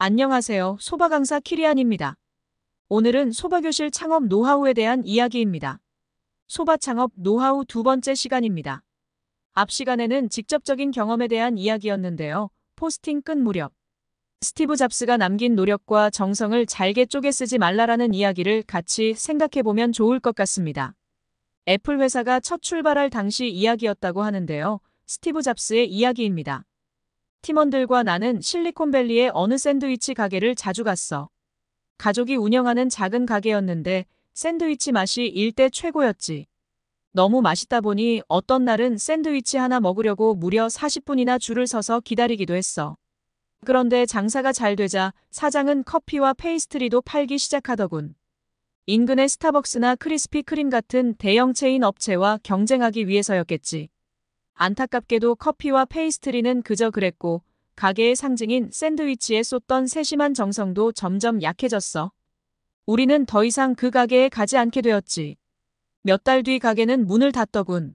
안녕하세요. 소바 강사 키리안입니다. 오늘은 소바교실 창업 노하우에 대한 이야기입니다. 소바 창업 노하우 두 번째 시간입니다. 앞 시간에는 직접적인 경험에 대한 이야기였는데요. 포스팅 끝 무렵. 스티브 잡스가 남긴 노력과 정성을 잘게 쪼개 쓰지 말라라는 이야기를 같이 생각해보면 좋을 것 같습니다. 애플 회사가 첫 출발할 당시 이야기였다고 하는데요. 스티브 잡스의 이야기입니다. 팀원들과 나는 실리콘밸리의 어느 샌드위치 가게를 자주 갔어. 가족이 운영하는 작은 가게였는데 샌드위치 맛이 일대 최고였지. 너무 맛있다 보니 어떤 날은 샌드위치 하나 먹으려고 무려 40분이나 줄을 서서 기다리기도 했어. 그런데 장사가 잘 되자 사장은 커피와 페이스트리도 팔기 시작하더군. 인근의 스타벅스나 크리스피 크림 같은 대형 체인 업체와 경쟁하기 위해서였겠지. 안타깝게도 커피와 페이스트리는 그저 그랬고 가게의 상징인 샌드위치에 쏟던 세심한 정성도 점점 약해졌어. 우리는 더 이상 그 가게에 가지 않게 되었지. 몇 달 뒤 가게는 문을 닫더군.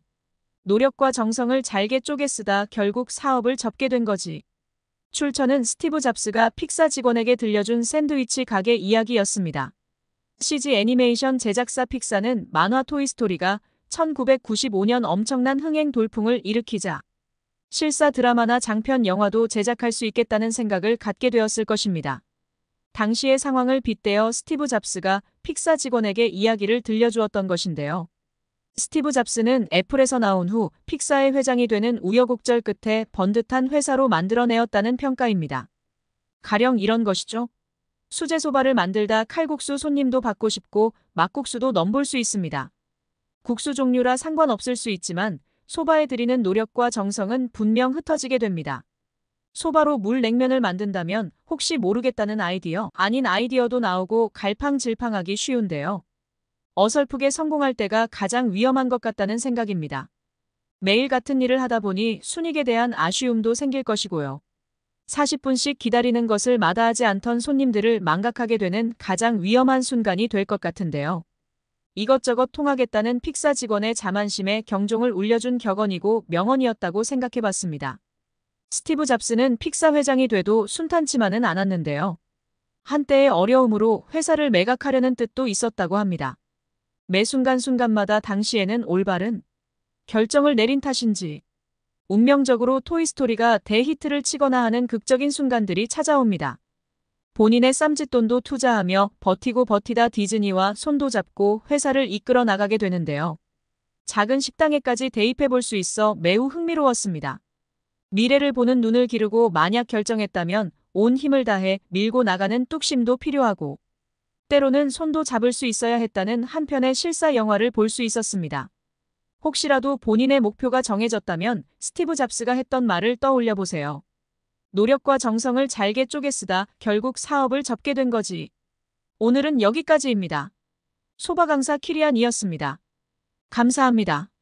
노력과 정성을 잘게 쪼개 쓰다 결국 사업을 접게 된 거지. 출처는 스티브 잡스가 픽사 직원에게 들려준 샌드위치 가게 이야기였습니다. CG 애니메이션 제작사 픽사는 만화 토이스토리가 1995년 엄청난 흥행 돌풍을 일으키자 실사 드라마나 장편 영화도 제작할 수 있겠다는 생각을 갖게 되었을 것입니다. 당시의 상황을 빗대어 스티브 잡스가 픽사 직원에게 이야기를 들려주었던 것인데요. 스티브 잡스는 애플에서 나온 후 픽사의 회장이 되는 우여곡절 끝에 번듯한 회사로 만들어내었다는 평가입니다. 가령 이런 것이죠. 수제소바를 만들다 칼국수 손님도 받고 싶고 막국수도 넘볼 수 있습니다. 국수 종류라 상관없을 수 있지만 소바에 들이는 노력과 정성은 분명 흩어지게 됩니다. 소바로 물 냉면을 만든다면 혹시 모르겠다는 아이디어 아닌 아이디어도 나오고 갈팡질팡하기 쉬운데요. 어설프게 성공할 때가 가장 위험한 것 같다는 생각입니다. 매일 같은 일을 하다 보니 순익에 대한 아쉬움도 생길 것이고요. 40분씩 기다리는 것을 마다하지 않던 손님들을 망각하게 되는 가장 위험한 순간이 될 것 같은데요. 이것저것 통하겠다는 픽사 직원의 자만심에 경종을 울려준 격언이고 명언이었다고 생각해봤습니다. 스티브 잡스는 픽사 회장이 돼도 순탄치만은 않았는데요. 한때의 어려움으로 회사를 매각하려는 뜻도 있었다고 합니다. 매 순간순간마다 당시에는 올바른 결정을 내린 탓인지 운명적으로 토이스토리가 대히트를 치거나 하는 극적인 순간들이 찾아옵니다. 본인의 쌈짓돈도 투자하며 버티고 버티다 디즈니와 손도 잡고 회사를 이끌어 나가게 되는데요. 작은 식당에까지 대입해 볼 수 있어 매우 흥미로웠습니다. 미래를 보는 눈을 기르고 만약 결정했다면 온 힘을 다해 밀고 나가는 뚝심도 필요하고 때로는 손도 잡을 수 있어야 했다는 한편의 실사 영화를 볼 수 있었습니다. 혹시라도 본인의 목표가 정해졌다면 스티브 잡스가 했던 말을 떠올려 보세요. 노력과 정성을 잘게 쪼개 쓰다 결국 사업을 접게 된 거지. 오늘은 여기까지입니다. 소바 강사 키리안이었습니다. 감사합니다.